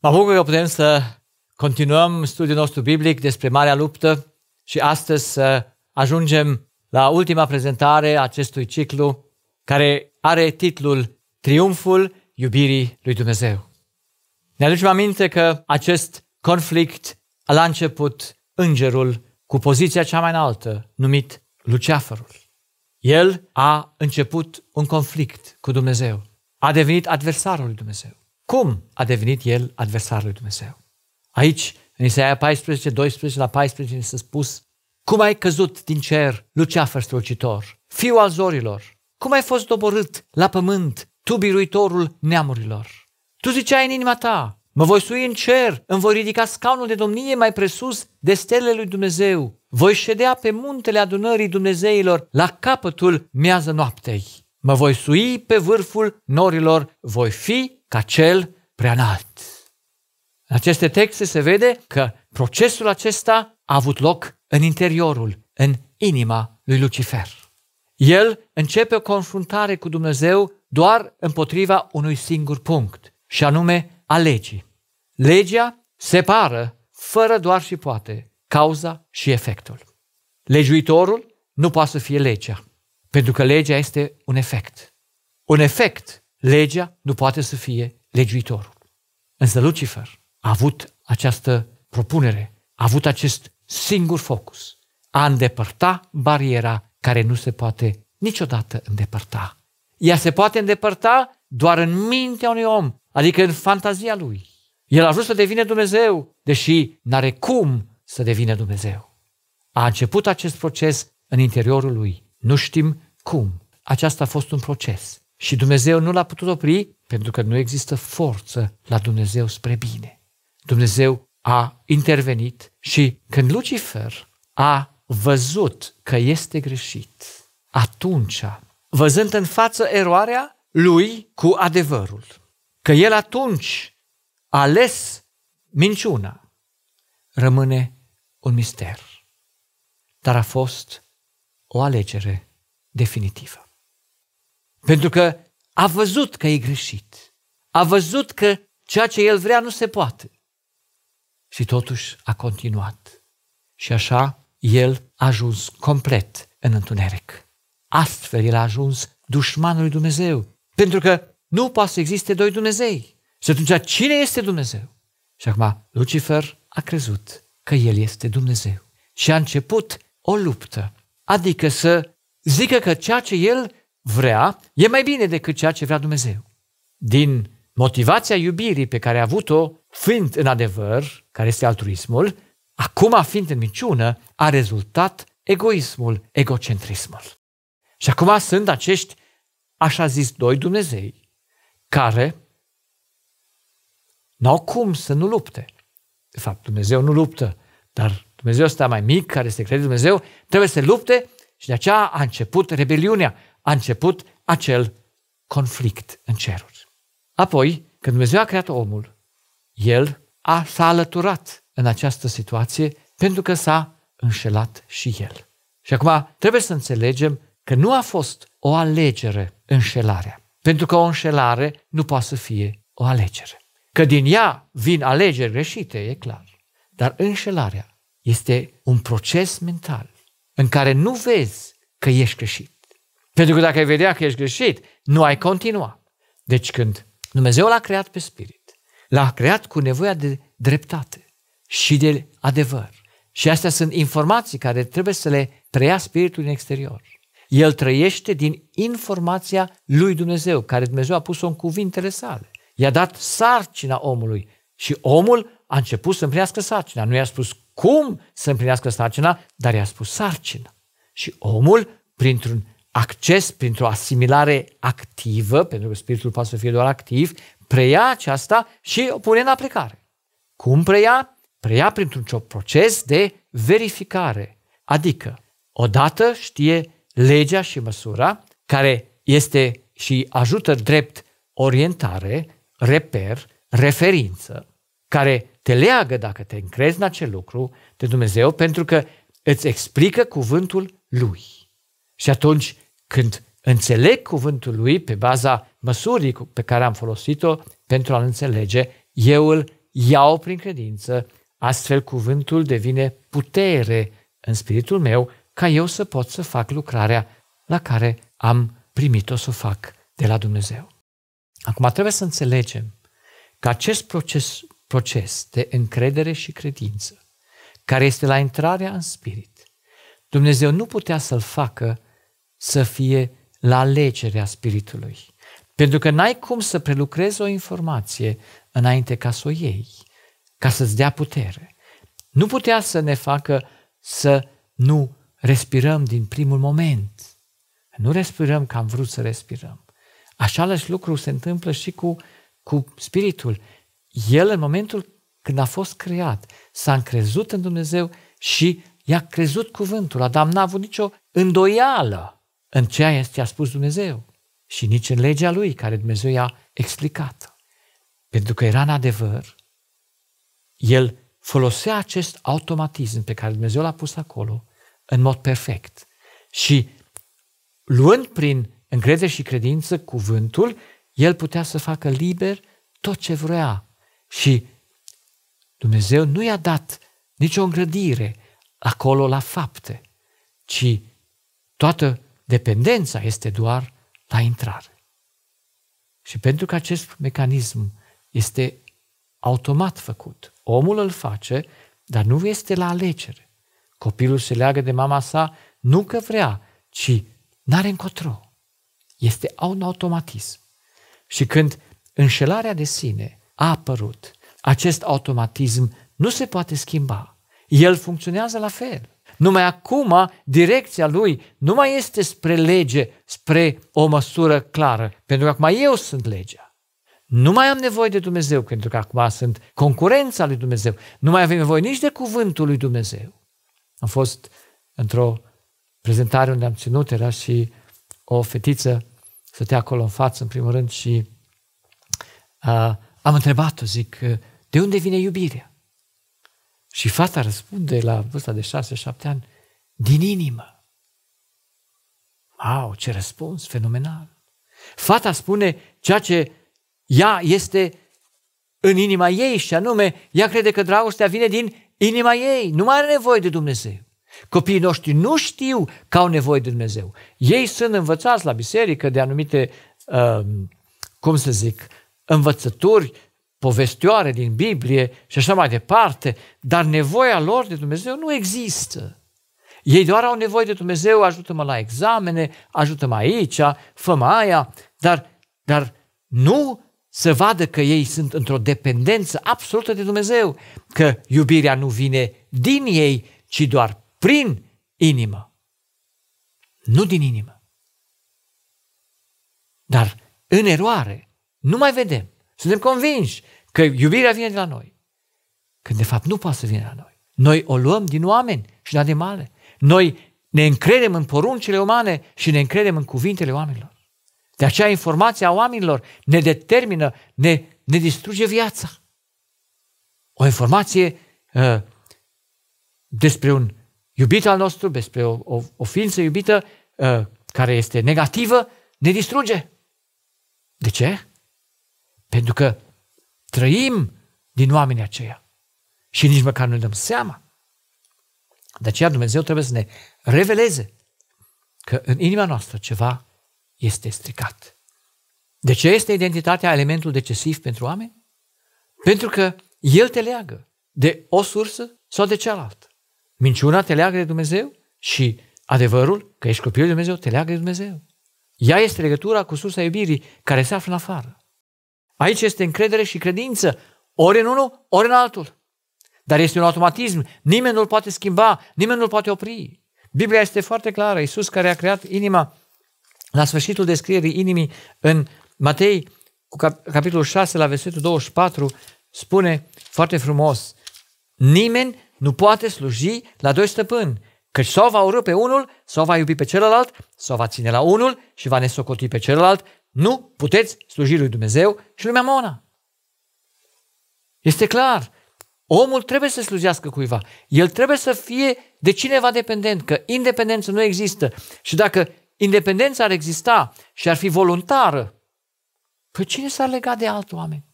Mă bucur că putem să continuăm studiul nostru biblic despre Marea Luptă și astăzi să ajungem la ultima prezentare a acestui ciclu care are titlul Triumful iubirii lui Dumnezeu. Ne aducem aminte că acest conflict a la început îngerul cu poziția cea mai înaltă, numit Luceafărul. El a început un conflict cu Dumnezeu. A devenit adversarul lui Dumnezeu. Cum a devenit el adversarul lui Dumnezeu? Aici, în Isaia 14, 12 la 14, ne s-a spus Cum ai căzut din cer, Luceafăr strălucitor, fiul al zorilor? Cum ai fost doborât la pământ, tu biruitorul neamurilor? Tu ziceai în inima ta, mă voi sui în cer, îmi voi ridica scaunul de domnie mai presus de stelele lui Dumnezeu. Voi ședea pe muntele adunării Dumnezeilor la capătul miază noaptei. Mă voi sui pe vârful norilor, voi fi ca cel preanalt. În aceste texte se vede că procesul acesta a avut loc în interiorul, în inima lui Lucifer. El începe o confruntare cu Dumnezeu doar împotriva unui singur punct, și anume a legii. Legea separă, fără doar și poate, cauza și efectul. Legiuitorul nu poate să fie legea, pentru că legea este un efect. Un efect legea nu poate să fie legiuitorul. Însă Lucifer a avut această propunere, a avut acest singur focus, a îndepărta bariera care nu se poate niciodată îndepărta. Ea se poate îndepărta doar în mintea unui om, adică în fantazia lui. El a ajuns să devine Dumnezeu, deși n-are cum să devină Dumnezeu. A început acest proces în interiorul lui. Nu știm cum. Aceasta a fost un proces. Și Dumnezeu nu l-a putut opri pentru că nu există forță la Dumnezeu spre bine. Dumnezeu a intervenit și când Lucifer a văzut că este greșit, atunci, văzând în față eroarea lui cu adevărul, că el atunci a ales minciuna, rămâne un mister. Dar a fost o alegere definitivă. Pentru că a văzut că e greșit. A văzut că ceea ce el vrea nu se poate. Și totuși a continuat. Și așa el a ajuns complet în întuneric. Astfel el a ajuns dușmanul lui Dumnezeu. Pentru că nu poate să existe doi Dumnezei. Și atunci cine este Dumnezeu? Și acum Lucifer a crezut că el este Dumnezeu. Și a început o luptă. Adică să zică că ceea ce el vrea e mai bine decât ceea ce vrea Dumnezeu. Din motivația iubirii pe care a avut-o, fiind în adevăr, care este altruismul, acum fiind în minciună, a rezultat egoismul, egocentrismul. Și acum sunt acești, așa zis, doi Dumnezei, care n-au cum să nu lupte. De fapt, Dumnezeu nu luptă, dar Dumnezeu ăsta mai mic, care se crede Dumnezeu, trebuie să lupte și de aceea a început rebeliunea a început acel conflict în ceruri. Apoi, când Dumnezeu a creat omul, el a, s-a alăturat în această situație pentru că s-a înșelat și el. Și acum trebuie să înțelegem că nu a fost o alegere înșelarea, pentru că o înșelare nu poate să fie o alegere. Că din ea vin alegeri greșite, e clar. Dar înșelarea este un proces mental în care nu vezi că ești greșit pentru că dacă ai vedea că ești greșit, nu ai continua. Deci când Dumnezeu l-a creat pe spirit, l-a creat cu nevoia de dreptate și de adevăr. Și astea sunt informații care trebuie să le preia spiritul în exterior. El trăiește din informația lui Dumnezeu, care Dumnezeu a pus-o în cuvintele sale. I-a dat sarcina omului și omul a început să împlinească sarcina. Nu i-a spus cum să împlinească sarcina, dar i-a spus sarcina. Și omul, printr-un acces printr-o asimilare activă, pentru că spiritul poate să fie doar activ, preia aceasta și o pune în aplicare. Cum preia? Preia printr-un proces de verificare. Adică, odată știe legea și măsura, care este și ajută drept orientare, reper, referință, care te leagă dacă te încrezi în acel lucru de Dumnezeu, pentru că îți explică cuvântul Lui. Și atunci când înțeleg cuvântul lui pe baza măsurii pe care am folosit-o pentru a-l înțelege, eu îl iau prin credință, astfel cuvântul devine putere în spiritul meu ca eu să pot să fac lucrarea la care am primit-o să o fac de la Dumnezeu. Acum trebuie să înțelegem că acest proces, proces de încredere și credință, care este la intrarea în spirit, Dumnezeu nu putea să-l facă să fie la alegerea Spiritului. Pentru că n-ai cum să prelucrezi o informație înainte ca să o iei, ca să-ți dea putere. Nu putea să ne facă să nu respirăm din primul moment. Nu respirăm ca am vrut să respirăm. Așa lăși lucru se întâmplă și cu, cu Spiritul. El, în momentul când a fost creat, s-a încrezut în Dumnezeu și i-a crezut cuvântul. Adam n-a avut nicio îndoială în ceea ce a spus Dumnezeu și nici în legea lui care Dumnezeu i-a explicat. Pentru că era în adevăr, el folosea acest automatism pe care Dumnezeu l-a pus acolo în mod perfect și luând prin încredere și credință cuvântul, el putea să facă liber tot ce vrea și Dumnezeu nu i-a dat nicio îngrădire acolo la fapte, ci toată Dependența este doar la intrare. Și pentru că acest mecanism este automat făcut, omul îl face, dar nu este la alegere. Copilul se leagă de mama sa nu că vrea, ci n-are încotro. Este un automatism. Și când înșelarea de sine a apărut, acest automatism nu se poate schimba. El funcționează la fel. Numai acum direcția lui nu mai este spre lege, spre o măsură clară, pentru că acum eu sunt legea. Nu mai am nevoie de Dumnezeu, pentru că acum sunt concurența lui Dumnezeu. Nu mai avem nevoie nici de cuvântul lui Dumnezeu. Am fost într-o prezentare unde am ținut, era și o fetiță, stătea acolo în față, în primul rând, și uh, am întrebat-o, zic, de unde vine iubirea? Și fata răspunde la vârsta de șase, șapte ani, din inimă. Wow, ce răspuns fenomenal! Fata spune ceea ce ea este în inima ei și anume, ea crede că dragostea vine din inima ei, nu mai are nevoie de Dumnezeu. Copiii noștri nu știu că au nevoie de Dumnezeu. Ei sunt învățați la biserică de anumite, uh, cum să zic, învățături povestioare din Biblie și așa mai departe, dar nevoia lor de Dumnezeu nu există. Ei doar au nevoie de Dumnezeu, ajută-mă la examene, ajută-mă aici, fă aia, dar, dar nu să vadă că ei sunt într-o dependență absolută de Dumnezeu, că iubirea nu vine din ei, ci doar prin inimă. Nu din inimă. Dar în eroare nu mai vedem. Suntem convinși Că iubirea vine de la noi. Când de fapt nu poate să vină de la noi. Noi o luăm din oameni și de animale. Noi ne încredem în poruncile umane și ne încredem în cuvintele oamenilor. De aceea informația oamenilor ne determină, ne, ne distruge viața. O informație uh, despre un iubit al nostru, despre o, o, o ființă iubită uh, care este negativă, ne distruge. De ce? Pentru că trăim din oamenii aceia. Și nici măcar nu ne dăm seama. De aceea Dumnezeu trebuie să ne reveleze că în inima noastră ceva este stricat. De ce este identitatea elementul decisiv pentru oameni? Pentru că el te leagă de o sursă sau de cealaltă. Minciuna te leagă de Dumnezeu și adevărul că ești copilul lui Dumnezeu te leagă de Dumnezeu. Ea este legătura cu sursa iubirii care se află în afară. Aici este încredere și credință, ori în unul, ori în altul. Dar este un automatism, nimeni nu-l poate schimba, nimeni nu-l poate opri. Biblia este foarte clară, Iisus care a creat inima la sfârșitul descrierii inimii în Matei, cu cap- capitolul 6, la versetul 24, spune foarte frumos, nimeni nu poate sluji la doi stăpâni, căci sau va urâ pe unul, sau va iubi pe celălalt, sau va ține la unul și va nesocoti pe celălalt nu puteți sluji lui Dumnezeu și lumea mona. Este clar. Omul trebuie să slujească cuiva. El trebuie să fie de cineva dependent, că independență nu există. Și dacă independența ar exista și ar fi voluntară, păi cine s-ar lega de alt oameni?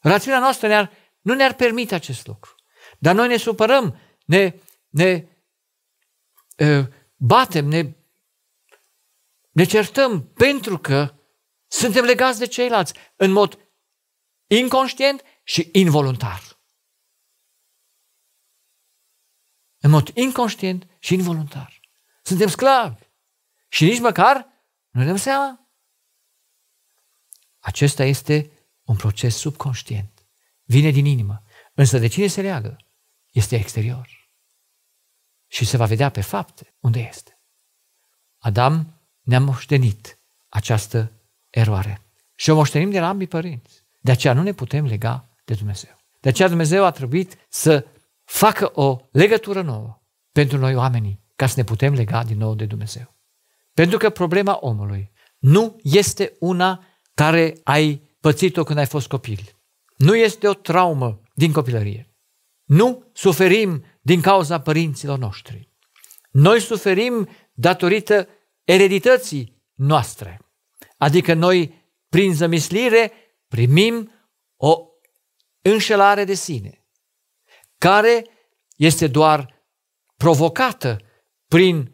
Rațiunea noastră ne-ar, nu ne-ar permite acest lucru. Dar noi ne supărăm, ne, ne uh, batem, ne, ne certăm pentru că suntem legați de ceilalți în mod inconștient și involuntar. În mod inconștient și involuntar. Suntem sclavi și nici măcar nu ne dăm seama. Acesta este un proces subconștient. Vine din inimă. Însă de cine se leagă? Este exterior. Și se va vedea pe fapte unde este. Adam ne-a moștenit această eroare. Și o moștenim de la ambii părinți. De aceea nu ne putem lega de Dumnezeu. De aceea Dumnezeu a trebuit să facă o legătură nouă pentru noi oamenii, ca să ne putem lega din nou de Dumnezeu. Pentru că problema omului nu este una care ai pățit-o când ai fost copil. Nu este o traumă din copilărie. Nu suferim din cauza părinților noștri. Noi suferim datorită eredității noastre. Adică noi, prin zămislire, primim o înșelare de sine, care este doar provocată prin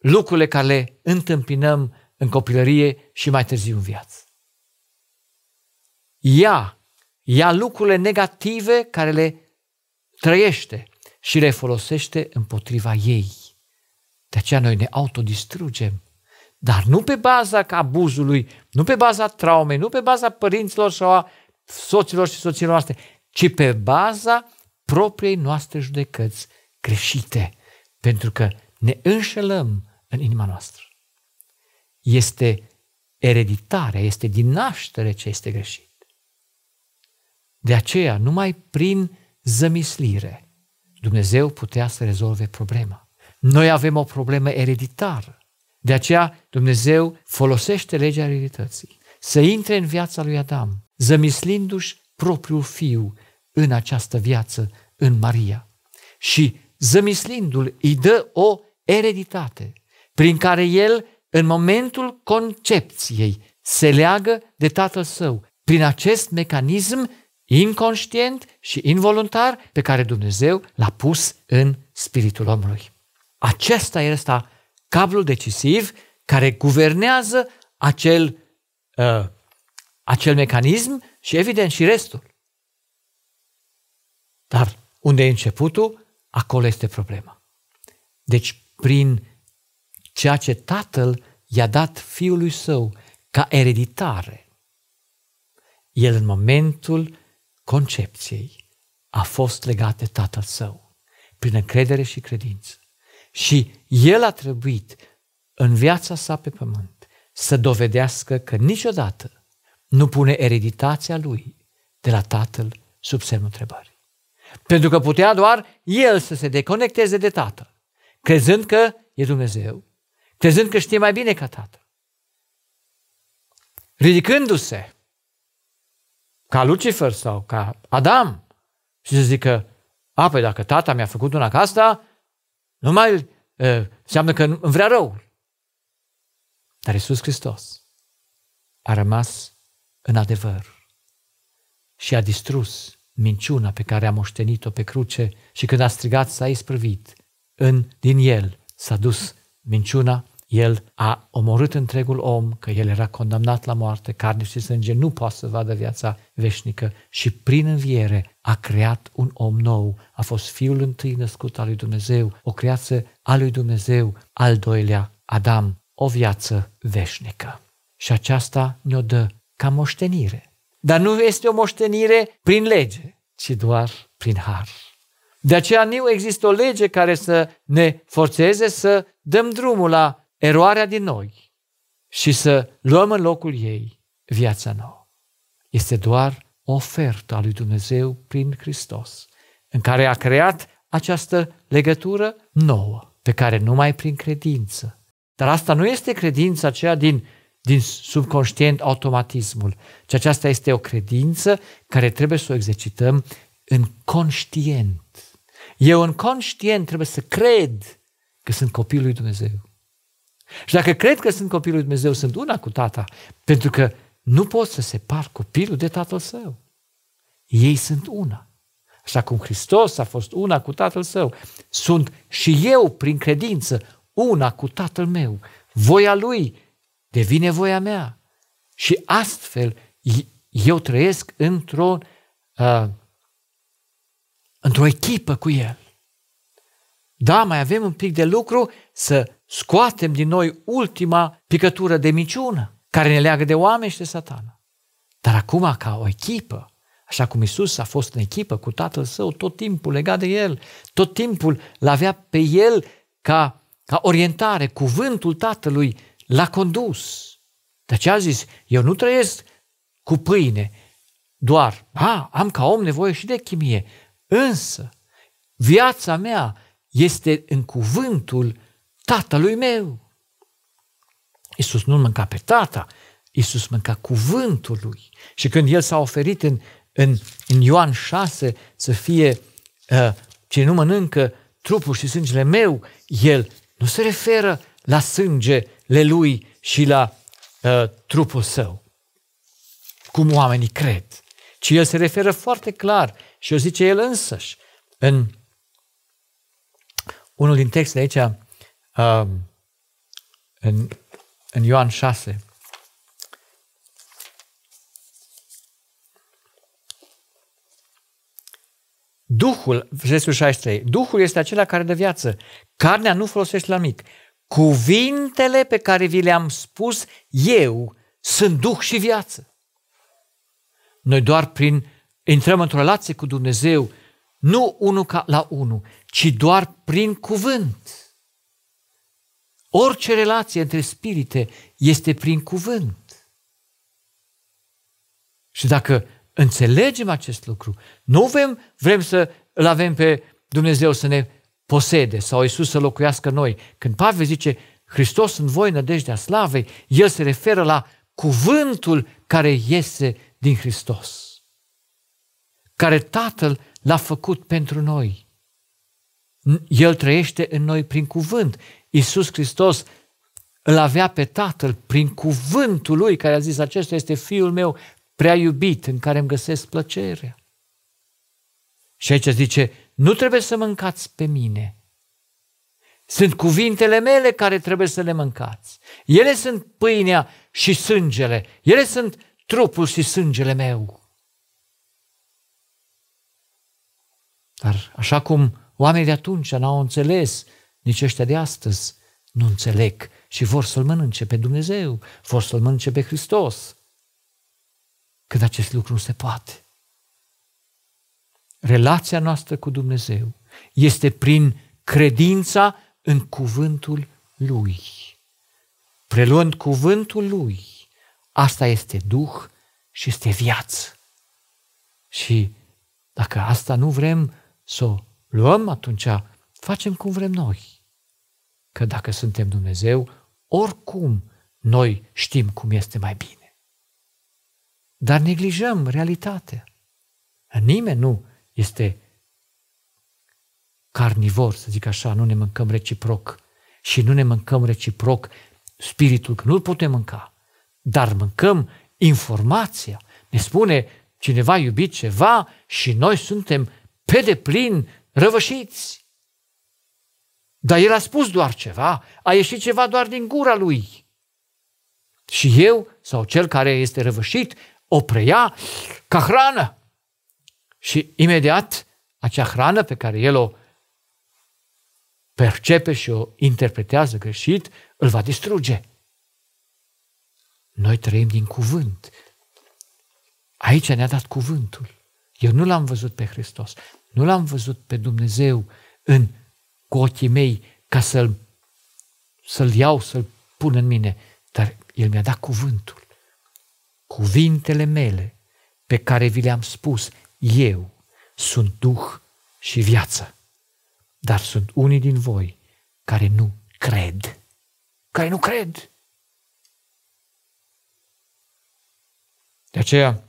lucrurile care le întâmpinăm în copilărie și mai târziu în viață. Ia, ia lucrurile negative care le trăiește și le folosește împotriva ei. De aceea noi ne autodistrugem dar nu pe baza abuzului, nu pe baza traumei, nu pe baza părinților sau a soților și soților noastre, ci pe baza propriei noastre judecăți greșite, pentru că ne înșelăm în inima noastră. Este ereditare, este din naștere ce este greșit. De aceea, numai prin zămislire, Dumnezeu putea să rezolve problema. Noi avem o problemă ereditară. De aceea Dumnezeu folosește legea realității să intre în viața lui Adam, zămislindu-și propriul fiu în această viață, în Maria. Și zămislindu-l îi dă o ereditate prin care el, în momentul concepției, se leagă de tatăl său. Prin acest mecanism inconștient și involuntar pe care Dumnezeu l-a pus în spiritul omului. Acesta este cablul decisiv care guvernează acel, uh, acel mecanism și evident și restul. Dar unde e începutul, acolo este problema. Deci prin ceea ce tatăl i-a dat fiului său ca ereditare, el în momentul concepției a fost legat de tatăl său, prin încredere și credință. Și el a trebuit în viața sa pe pământ să dovedească că niciodată nu pune ereditatea lui de la tatăl sub semnul întrebării. Pentru că putea doar el să se deconecteze de tatăl, crezând că e Dumnezeu, crezând că știe mai bine ca tatăl. Ridicându-se ca Lucifer sau ca Adam și să zică, a, păi dacă tata mi-a făcut una ca asta, nu mai uh, înseamnă că îmi vrea rău. Dar Iisus Hristos a rămas în adevăr și a distrus minciuna pe care a moștenit-o pe cruce și când a strigat s-a isprăvit. În, din el s-a dus minciuna el a omorât întregul om, că el era condamnat la moarte, carne și sânge nu poate să vadă viața veșnică și prin înviere a creat un om nou, a fost fiul întâi născut al lui Dumnezeu, o creață a lui Dumnezeu, al doilea Adam, o viață veșnică. Și aceasta ne-o dă ca moștenire. Dar nu este o moștenire prin lege, ci doar prin har. De aceea nu există o lege care să ne forțeze să dăm drumul la eroarea din noi și să luăm în locul ei viața nouă. Este doar o ofertă a lui Dumnezeu prin Hristos, în care a creat această legătură nouă, pe care numai prin credință. Dar asta nu este credința aceea din, din subconștient automatismul, ci aceasta este o credință care trebuie să o exercităm în conștient. Eu în conștient trebuie să cred că sunt copilul lui Dumnezeu și dacă cred că sunt copilul lui Dumnezeu, sunt una cu tata, pentru că nu pot să separ copilul de tatăl său. Ei sunt una. Așa cum Hristos a fost una cu tatăl său, sunt și eu, prin credință, una cu tatăl meu. Voia lui devine voia mea. Și astfel eu trăiesc într-o, uh, într-o echipă cu el. Da, mai avem un pic de lucru să scoatem din noi ultima picătură de miciună care ne leagă de oameni și de satana. Dar acum, ca o echipă, așa cum Isus a fost în echipă cu Tatăl Său, tot timpul legat de El, tot timpul l-avea pe El ca, ca orientare, cuvântul Tatălui l-a condus. De aceea a zis, eu nu trăiesc cu pâine, doar, a, am ca om nevoie și de chimie, însă viața mea este în cuvântul tatălui meu. Iisus nu mânca pe tata, Iisus mânca cuvântul lui. Și când el s-a oferit în, în, în Ioan 6 să fie uh, ă, ce nu mănâncă trupul și sângele meu, el nu se referă la sângele lui și la uh, trupul său, cum oamenii cred, ci el se referă foarte clar și o zice el însăși. În unul din textele aici, um, în, în Ioan 6. Duhul, versetul 63, Duhul este acela care dă viață. Carnea nu folosește la mic. Cuvintele pe care vi le-am spus eu sunt Duh și viață. Noi doar prin intrăm într-o relație cu Dumnezeu, nu unul ca la unul, ci doar prin cuvânt. Orice relație între spirite este prin cuvânt. Și dacă înțelegem acest lucru, nu vrem, vrem să îl avem pe Dumnezeu să ne posede sau Iisus să locuiască noi. Când Pavel zice Hristos în voi, nădejdea slavei, el se referă la cuvântul care iese din Hristos, care Tatăl l-a făcut pentru noi. El trăiește în noi prin cuvânt. Iisus Hristos îl avea pe Tatăl prin cuvântul lui care a zis, acesta este fiul meu prea iubit în care îmi găsesc plăcerea. Și aici zice, nu trebuie să mâncați pe mine. Sunt cuvintele mele care trebuie să le mâncați. Ele sunt pâinea și sângele. Ele sunt trupul și sângele meu. Dar așa cum oamenii de atunci n-au înțeles nici ăștia de astăzi nu înțeleg și vor să-L mănânce pe Dumnezeu, vor să-L mănânce pe Hristos. Când acest lucru nu se poate. Relația noastră cu Dumnezeu este prin credința în cuvântul Lui. Preluând cuvântul Lui, asta este Duh și este viață. Și dacă asta nu vrem să o luăm, atunci facem cum vrem noi. Că dacă suntem Dumnezeu, oricum noi știm cum este mai bine. Dar neglijăm realitatea. Nimeni nu este carnivor, să zic așa, nu ne mâncăm reciproc. Și nu ne mâncăm reciproc spiritul, că nu-l putem mânca, dar mâncăm informația. Ne spune cineva iubit ceva și noi suntem pe deplin răvășiți. Dar el a spus doar ceva, a ieșit ceva doar din gura lui. Și eu, sau cel care este răvășit, o preia ca hrană. Și imediat, acea hrană pe care el o percepe și o interpretează greșit, îl va distruge. Noi trăim din cuvânt. Aici ne-a dat cuvântul. Eu nu l-am văzut pe Hristos, nu l-am văzut pe Dumnezeu în cu ochii mei ca să-l, să-l iau, să-l pun în mine, dar El mi-a dat cuvântul. Cuvintele mele pe care vi le-am spus, eu sunt Duh și viață. Dar sunt unii din voi care nu cred. Care nu cred. De aceea,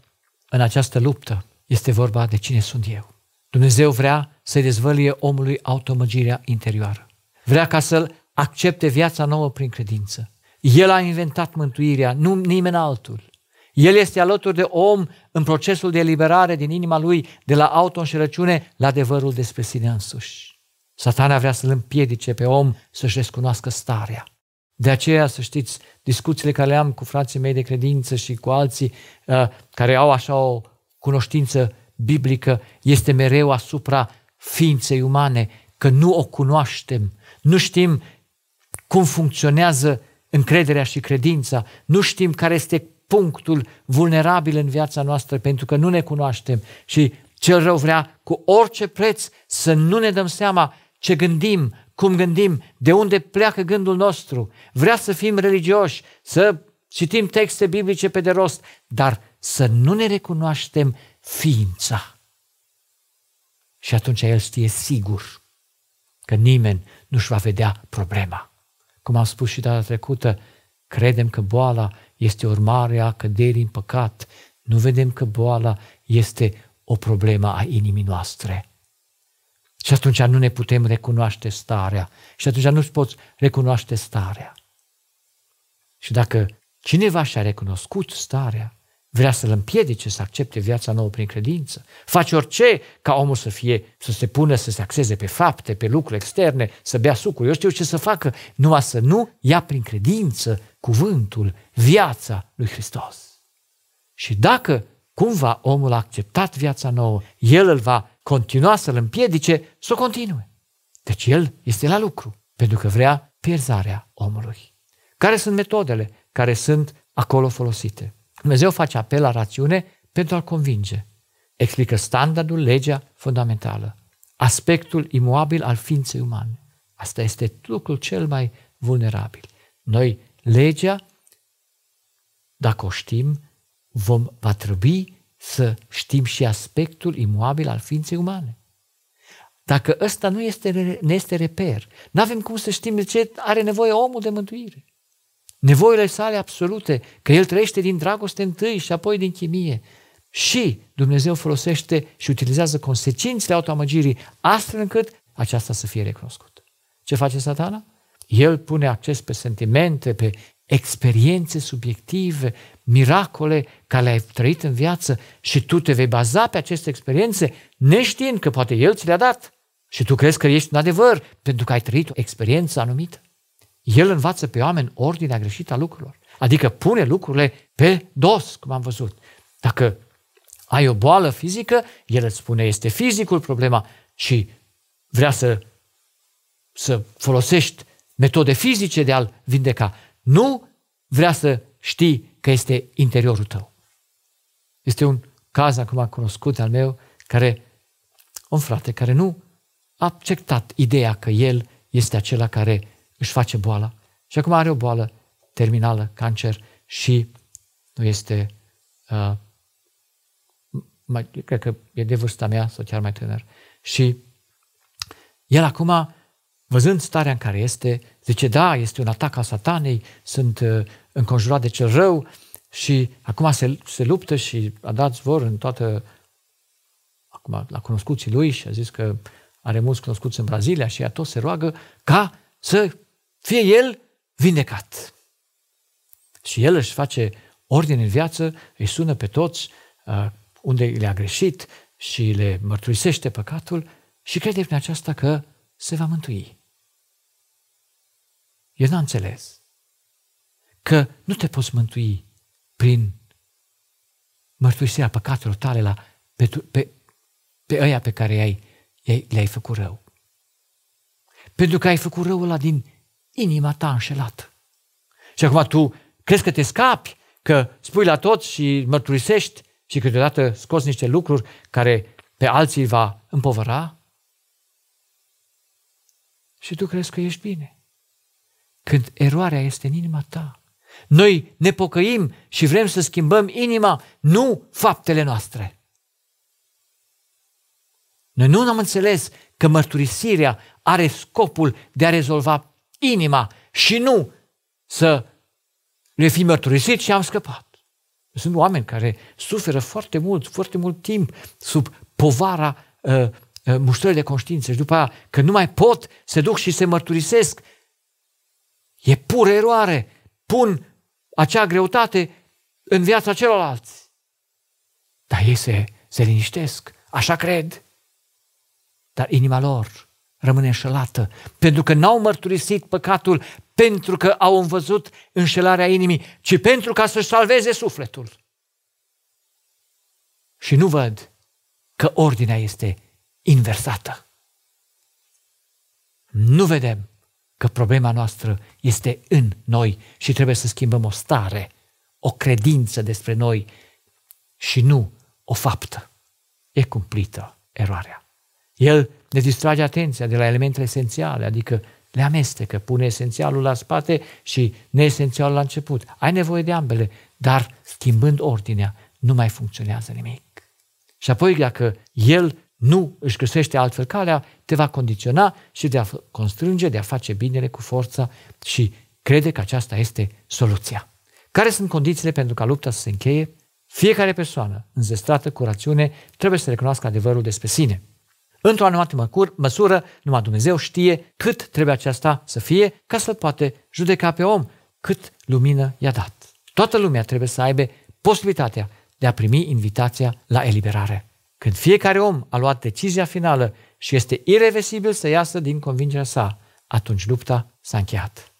în această luptă, este vorba de cine sunt eu. Dumnezeu vrea să-i dezvăluie omului automăgirea interioară. Vrea ca să-l accepte viața nouă prin credință. El a inventat mântuirea, nu nimeni altul. El este alături de om în procesul de eliberare din inima lui de la autoînșelăciune la adevărul despre sine însuși. Satana vrea să-l împiedice pe om să-și recunoască starea. De aceea, să știți, discuțiile care le am cu frații mei de credință și cu alții uh, care au așa o cunoștință biblică este mereu asupra ființei umane, că nu o cunoaștem, nu știm cum funcționează încrederea și credința, nu știm care este punctul vulnerabil în viața noastră pentru că nu ne cunoaștem și cel rău vrea cu orice preț să nu ne dăm seama ce gândim, cum gândim, de unde pleacă gândul nostru. Vrea să fim religioși, să citim texte biblice pe de rost, dar să nu ne recunoaștem ființa. Și atunci el știe sigur că nimeni nu-și va vedea problema. Cum am spus și data trecută, credem că boala este urmare a căderii în păcat, nu vedem că boala este o problemă a inimii noastre. Și atunci nu ne putem recunoaște starea. Și atunci nu-ți poți recunoaște starea. Și dacă cineva și-a recunoscut starea, vrea să-l împiedice să accepte viața nouă prin credință. Face orice ca omul să fie, să se pună, să se axeze pe fapte, pe lucruri externe, să bea sucuri. Eu știu ce să facă, numai să nu ia prin credință cuvântul, viața lui Hristos. Și dacă cumva omul a acceptat viața nouă, el îl va continua să-l împiedice să o continue. Deci el este la lucru, pentru că vrea pierzarea omului. Care sunt metodele care sunt acolo folosite? Dumnezeu face apel la rațiune pentru a-l convinge. Explică standardul, legea fundamentală, aspectul imuabil al ființei umane. Asta este lucrul cel mai vulnerabil. Noi, legea, dacă o știm, vom, va trebui să știm și aspectul imuabil al ființei umane. Dacă ăsta nu este, ne este reper, nu avem cum să știm de ce are nevoie omul de mântuire nevoile sale absolute, că el trăiește din dragoste întâi și apoi din chimie. Și Dumnezeu folosește și utilizează consecințele autoamăgirii astfel încât aceasta să fie recunoscută. Ce face satana? El pune acces pe sentimente, pe experiențe subiective, miracole care le-ai trăit în viață și tu te vei baza pe aceste experiențe neștiind că poate El ți le-a dat. Și tu crezi că ești în adevăr pentru că ai trăit o experiență anumită. El învață pe oameni ordinea greșită a lucrurilor. Adică pune lucrurile pe dos, cum am văzut. Dacă ai o boală fizică, el îți spune este fizicul problema și vrea să, să folosești metode fizice de a-l vindeca. Nu vrea să știi că este interiorul tău. Este un caz acum cunoscut al meu, care, un frate care nu a acceptat ideea că el este acela care își face boala și acum are o boală terminală, cancer și nu este, uh, mai, cred că e de vârsta mea sau chiar mai tânăr. Și el acum, văzând starea în care este, zice, da, este un atac al satanei, sunt uh, înconjurat de cel rău și acum se, se luptă și a dat zvor în toată, acum la cunoscuții lui și a zis că are mulți cunoscuți în Brazilia și ea tot se roagă ca să fie el vindecat. Și el își face ordine în viață, îi sună pe toți uh, unde le-a greșit și le mărturisește păcatul și crede prin aceasta că se va mântui. Eu n-am înțeles că nu te poți mântui prin mărturisirea păcatelor tale la, pe, pe, pe aia pe care i-ai, i-ai, le-ai făcut rău. Pentru că ai făcut răul ăla din inima ta a înșelat. Și acum tu crezi că te scapi, că spui la toți și mărturisești și câteodată scoți niște lucruri care pe alții va împovăra? Și tu crezi că ești bine. Când eroarea este în inima ta, noi ne pocăim și vrem să schimbăm inima, nu faptele noastre. Noi nu am înțeles că mărturisirea are scopul de a rezolva inima și nu să le fi mărturisit și am scăpat. Sunt oameni care suferă foarte mult, foarte mult timp sub povara uh, uh, mustrării de conștiință și după aia că nu mai pot, se duc și se mărturisesc. E pură eroare. Pun acea greutate în viața celorlalți. Dar ei se, se liniștesc. Așa cred. Dar inima lor rămâne înșelată, pentru că n-au mărturisit păcatul, pentru că au învăzut înșelarea inimii, ci pentru ca să-și salveze sufletul. Și nu văd că ordinea este inversată. Nu vedem că problema noastră este în noi și trebuie să schimbăm o stare, o credință despre noi și nu o faptă. E cumplită eroarea. El ne distrage atenția de la elementele esențiale, adică le amestecă, pune esențialul la spate și neesențialul la început. Ai nevoie de ambele, dar schimbând ordinea, nu mai funcționează nimic. Și apoi, dacă el nu își găsește altfel calea, te va condiționa și te va constrânge, de a face binele cu forța și crede că aceasta este soluția. Care sunt condițiile pentru ca lupta să se încheie? Fiecare persoană înzestrată cu rațiune trebuie să recunoască adevărul despre sine – Într-o anumită măsură, numai Dumnezeu știe cât trebuie aceasta să fie ca să poate judeca pe om, cât lumină i-a dat. Toată lumea trebuie să aibă posibilitatea de a primi invitația la eliberare. Când fiecare om a luat decizia finală și este irreversibil să iasă din convingerea sa, atunci lupta s-a încheiat.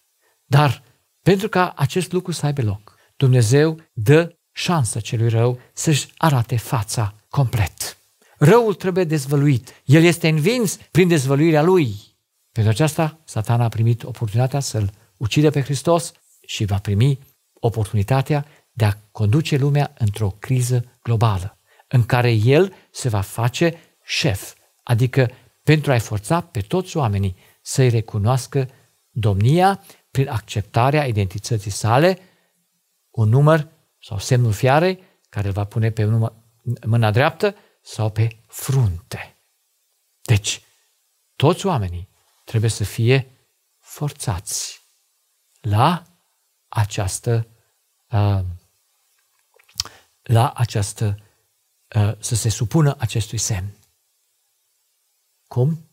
Dar pentru ca acest lucru să aibă loc, Dumnezeu dă șansă celui rău să-și arate fața complet. Răul trebuie dezvăluit. El este învins prin dezvăluirea lui. Pentru aceasta, satana a primit oportunitatea să-l ucide pe Hristos și va primi oportunitatea de a conduce lumea într-o criză globală, în care el se va face șef, adică pentru a-i forța pe toți oamenii să-i recunoască domnia prin acceptarea identității sale, un număr sau semnul fiarei, care îl va pune pe mâna dreaptă sau pe frunte. Deci, toți oamenii trebuie să fie forțați la această uh, la această uh, să se supună acestui semn. Cum?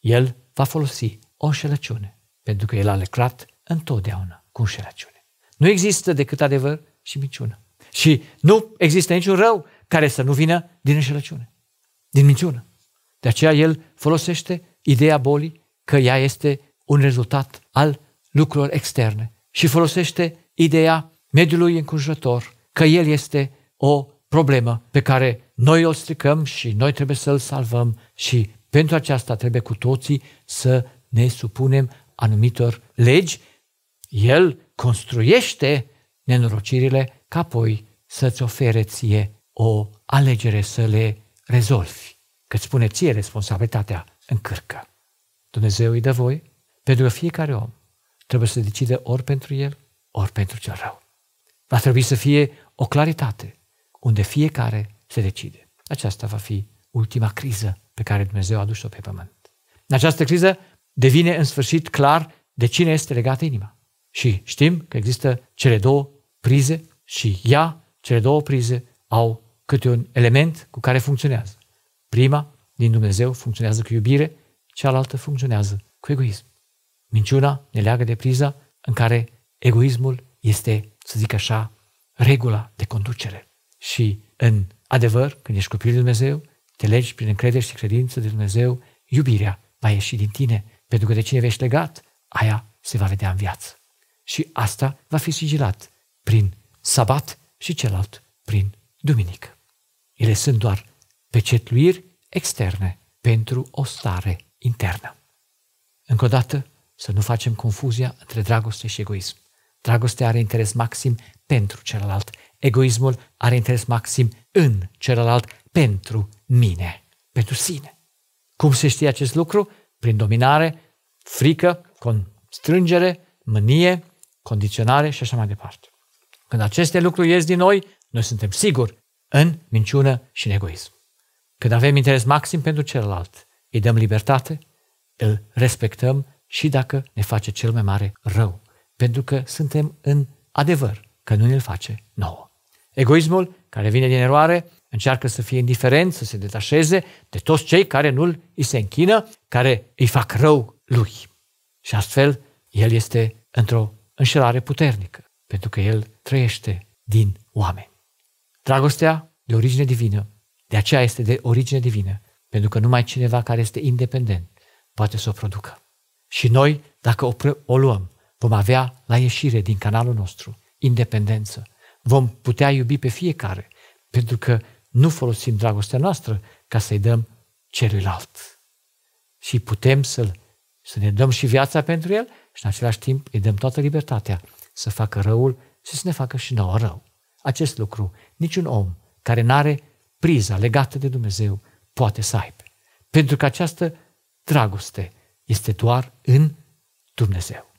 El va folosi o înșelăciune, pentru că el a lecrat întotdeauna cu înșelăciune. Nu există decât adevăr și minciună. Și nu există niciun rău care să nu vină din înșelăciune, din minciună. De aceea el folosește ideea bolii că ea este un rezultat al lucrurilor externe și folosește ideea mediului înconjurător că el este o problemă pe care noi o stricăm și noi trebuie să-l salvăm și pentru aceasta trebuie cu toții să ne supunem anumitor legi. El construiește nenorocirile ca apoi să-ți ofere ție o alegere să le rezolvi, că îți pune ție responsabilitatea în cârcă. Dumnezeu îi dă voi, pentru că fiecare om trebuie să decide ori pentru el, ori pentru cel rău. Va trebui să fie o claritate unde fiecare se decide. Aceasta va fi ultima criză pe care Dumnezeu a dus o pe pământ. În această criză devine în sfârșit clar de cine este legată inima. Și știm că există cele două prize și ea, cele două prize, au câte un element cu care funcționează. Prima, din Dumnezeu, funcționează cu iubire, cealaltă funcționează cu egoism. Minciuna ne leagă de priza în care egoismul este, să zic așa, regula de conducere. Și în adevăr, când ești copil de Dumnezeu, te legi prin încredere și credință de Dumnezeu, iubirea va ieși din tine, pentru că de cine ești legat, aia se va vedea în viață. Și asta va fi sigilat prin sabat și celălalt prin duminică. Ele sunt doar pecetluiri externe pentru o stare internă. Încă o dată, să nu facem confuzia între dragoste și egoism. Dragostea are interes maxim pentru celălalt. Egoismul are interes maxim în celălalt pentru mine, pentru sine. Cum se știe acest lucru? Prin dominare, frică, constrângere, mânie, condiționare și așa mai departe. Când aceste lucruri ies din noi, noi suntem siguri în minciună și în egoism. Când avem interes maxim pentru celălalt, îi dăm libertate, îl respectăm și dacă ne face cel mai mare rău, pentru că suntem în adevăr că nu ne-l face nouă. Egoismul, care vine din eroare, încearcă să fie indiferent, să se detașeze de toți cei care nu îi se închină, care îi fac rău lui. Și astfel, el este într-o înșelare puternică, pentru că el trăiește din oameni. Dragostea de origine divină, de aceea este de origine divină, pentru că numai cineva care este independent poate să o producă. Și noi, dacă o, o luăm, vom avea la ieșire din canalul nostru independență. Vom putea iubi pe fiecare, pentru că nu folosim dragostea noastră ca să-i dăm celuilalt. Și putem să-l, să ne dăm și viața pentru el și în același timp îi dăm toată libertatea să facă răul și să ne facă și nouă rău acest lucru niciun om care nu are priza legată de Dumnezeu poate să aibă. Pentru că această dragoste este doar în Dumnezeu.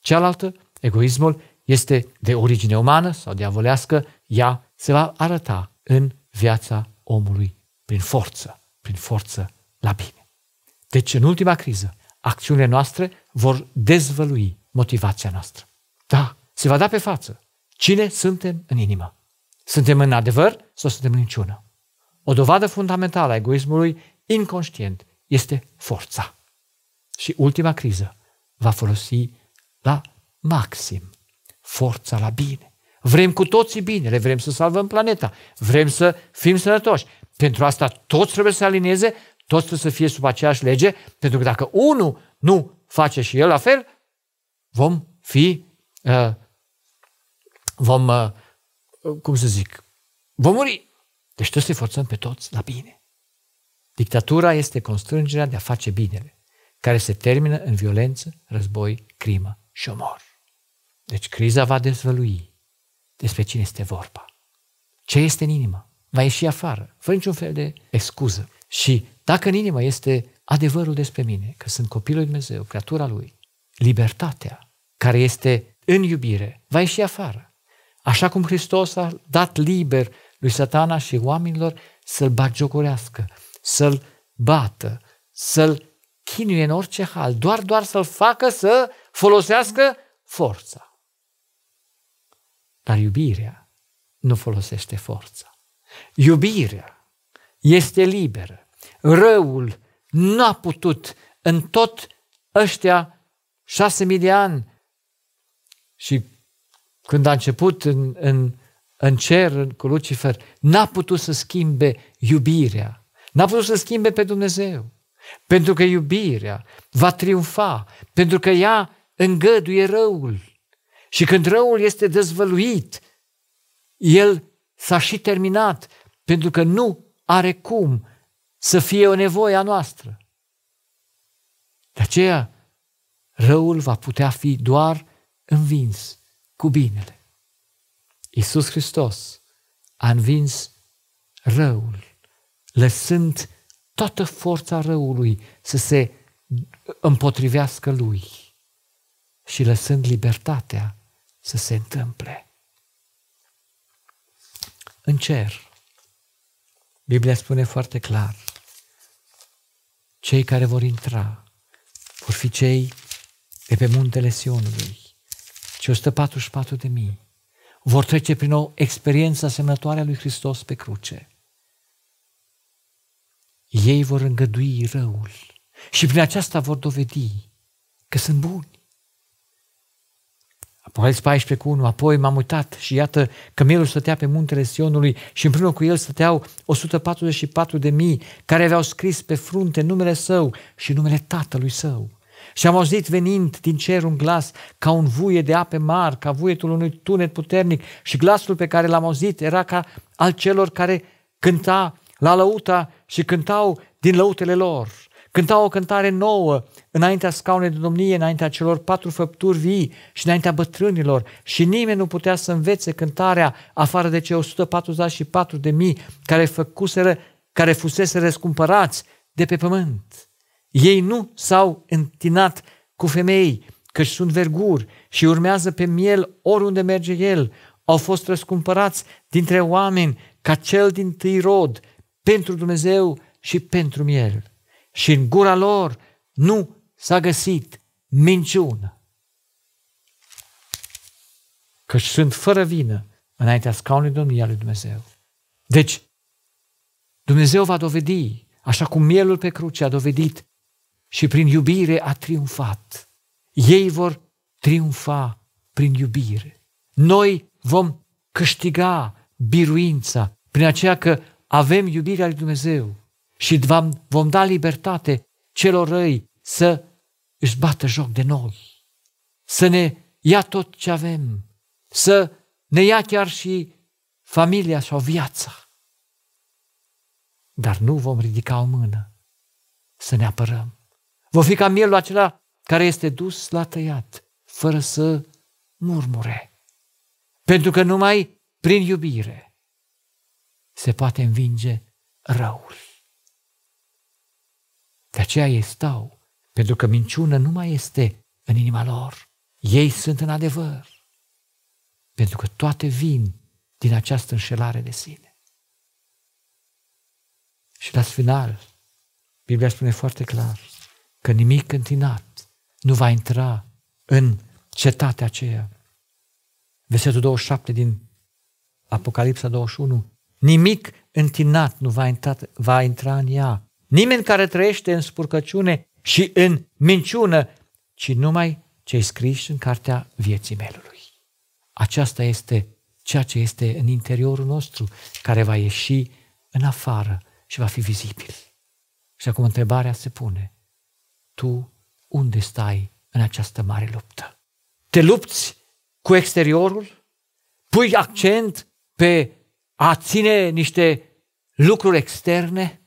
Cealaltă, egoismul, este de origine umană sau diavolească, ea se va arăta în viața omului prin forță, prin forță la bine. Deci, în ultima criză, acțiunile noastre vor dezvălui motivația noastră. Da, se va da pe față Cine suntem în inimă? Suntem în adevăr sau suntem în minciună? O dovadă fundamentală a egoismului inconștient este forța. Și ultima criză va folosi la maxim forța la bine. Vrem cu toții binele, vrem să salvăm planeta, vrem să fim sănătoși. Pentru asta toți trebuie să se alinieze, toți trebuie să fie sub aceeași lege, pentru că dacă unul nu face și el la fel, vom fi uh, vom, uh, cum să zic, vom muri. Deci trebuie să-i forțăm pe toți la bine. Dictatura este constrângerea de a face binele, care se termină în violență, război, crimă și omor. Deci criza va dezvălui despre cine este vorba. Ce este în inimă? Va ieși afară, fără niciun fel de excuză. Și dacă în inimă este adevărul despre mine, că sunt copilul lui Dumnezeu, creatura lui, libertatea care este în iubire, va ieși afară. Așa cum Hristos a dat liber lui satana și oamenilor să-l bagiocorească, să-l bată, să-l chinuie în orice hal, doar, doar să-l facă să folosească forța. Dar iubirea nu folosește forța. Iubirea este liberă. Răul nu a putut în tot ăștia șase mii de ani și când a început în, în, în cer cu Lucifer, n-a putut să schimbe iubirea, n-a putut să schimbe pe Dumnezeu. Pentru că iubirea va triumfa, pentru că ea îngăduie răul. Și când răul este dezvăluit, el s-a și terminat, pentru că nu are cum să fie o nevoie a noastră. De aceea, răul va putea fi doar învins cu binele. Iisus Hristos a învins răul, lăsând toată forța răului să se împotrivească lui și lăsând libertatea să se întâmple. În cer, Biblia spune foarte clar, cei care vor intra vor fi cei de pe muntele Sionului, ci 144 de mii vor trece prin o experiență asemănătoare a lui Hristos pe cruce. Ei vor îngădui răul și prin aceasta vor dovedi că sunt buni. Apocalipsa 14 cu 1, apoi m-am uitat și iată că mielul stătea pe muntele Sionului și împreună cu el stăteau 144 de mii care aveau scris pe frunte numele său și numele tatălui său și am auzit venind din cer un glas ca un vuie de ape mari, ca vuietul unui tunet puternic și glasul pe care l-am auzit era ca al celor care cânta la lăuta și cântau din lăutele lor. Cântau o cântare nouă înaintea scaunei de domnie, înaintea celor patru făpturi vii și înaintea bătrânilor și nimeni nu putea să învețe cântarea afară de cei 144 de mii care făcuseră, care fusese răscumpărați de pe pământ. Ei nu s-au întinat cu femei, căci sunt verguri și urmează pe miel oriunde merge el. Au fost răscumpărați dintre oameni ca cel din tâi rod, pentru Dumnezeu și pentru miel. Și în gura lor nu s-a găsit minciună. Căci sunt fără vină înaintea scaunului al lui Dumnezeu. Deci, Dumnezeu va dovedi, așa cum mielul pe cruce a dovedit și prin iubire a triumfat. Ei vor triumfa prin iubire. Noi vom câștiga biruința prin aceea că avem iubirea lui Dumnezeu și vom da libertate celor răi să își bată joc de noi, să ne ia tot ce avem, să ne ia chiar și familia sau viața. Dar nu vom ridica o mână să ne apărăm. Vor fi ca mielul acela care este dus la tăiat, fără să murmure. Pentru că numai prin iubire se poate învinge răul. De aceea ei stau, pentru că minciună nu mai este în inima lor. Ei sunt în adevăr, pentru că toate vin din această înșelare de sine. Și la final, Biblia spune foarte clar, că nimic întinat nu va intra în cetatea aceea. Versetul 27 din Apocalipsa 21. Nimic întinat nu va intra, va intra în ea. Nimeni care trăiește în spurcăciune și în minciună, ci numai cei scriși în cartea vieții melului. Aceasta este ceea ce este în interiorul nostru, care va ieși în afară și va fi vizibil. Și acum întrebarea se pune, tu unde stai în această mare luptă. Te lupți cu exteriorul? Pui accent pe a ține niște lucruri externe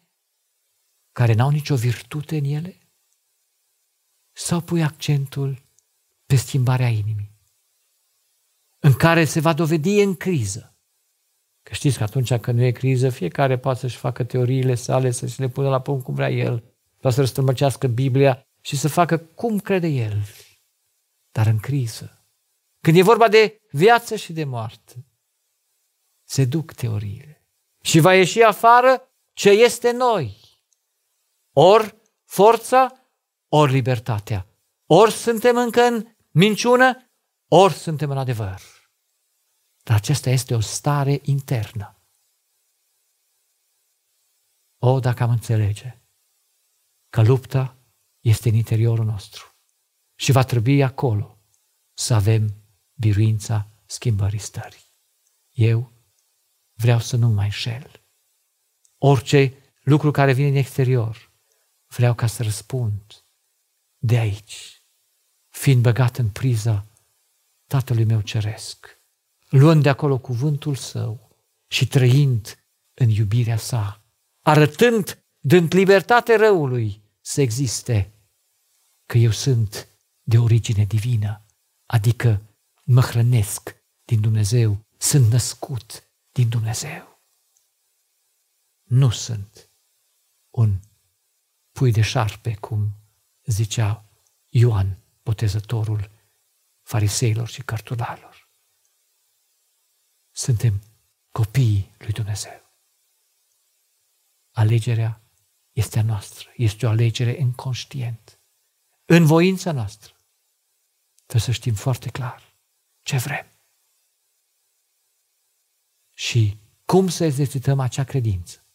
care n-au nicio virtute în ele? Sau pui accentul pe schimbarea inimii, în care se va dovedi în criză? Că știți că atunci când nu e criză, fiecare poate să-și facă teoriile sale, să-și le pună la punct cum vrea el vrea să răstrămăcească Biblia și să facă cum crede el, dar în criză. Când e vorba de viață și de moarte, se duc teoriile și va ieși afară ce este noi. Ori forța, ori libertatea. Ori suntem încă în minciună, ori suntem în adevăr. Dar acesta este o stare internă. O, dacă am înțelege că lupta este în interiorul nostru. Și va trebui acolo să avem biruința schimbării stării. Eu vreau să nu mai înșel. Orice lucru care vine în exterior, vreau ca să răspund de aici, fiind băgat în priza Tatălui meu Ceresc, luând de acolo cuvântul său și trăind în iubirea sa, arătând, dând libertate răului, să existe că eu sunt de origine divină, adică mă hrănesc din Dumnezeu, sunt născut din Dumnezeu. Nu sunt un pui de șarpe, cum zicea Ioan, botezătorul fariseilor și cartularilor. Suntem copiii lui Dumnezeu. Alegerea este a noastră, este o alegere conștient. în voința noastră. Trebuie să știm foarte clar ce vrem și cum să exercităm acea credință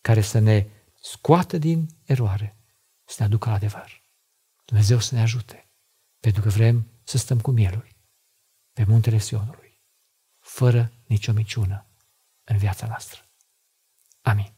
care să ne scoată din eroare, să ne aducă la adevăr. Dumnezeu să ne ajute, pentru că vrem să stăm cu mielul pe muntele Sionului, fără nicio miciună în viața noastră. Amin.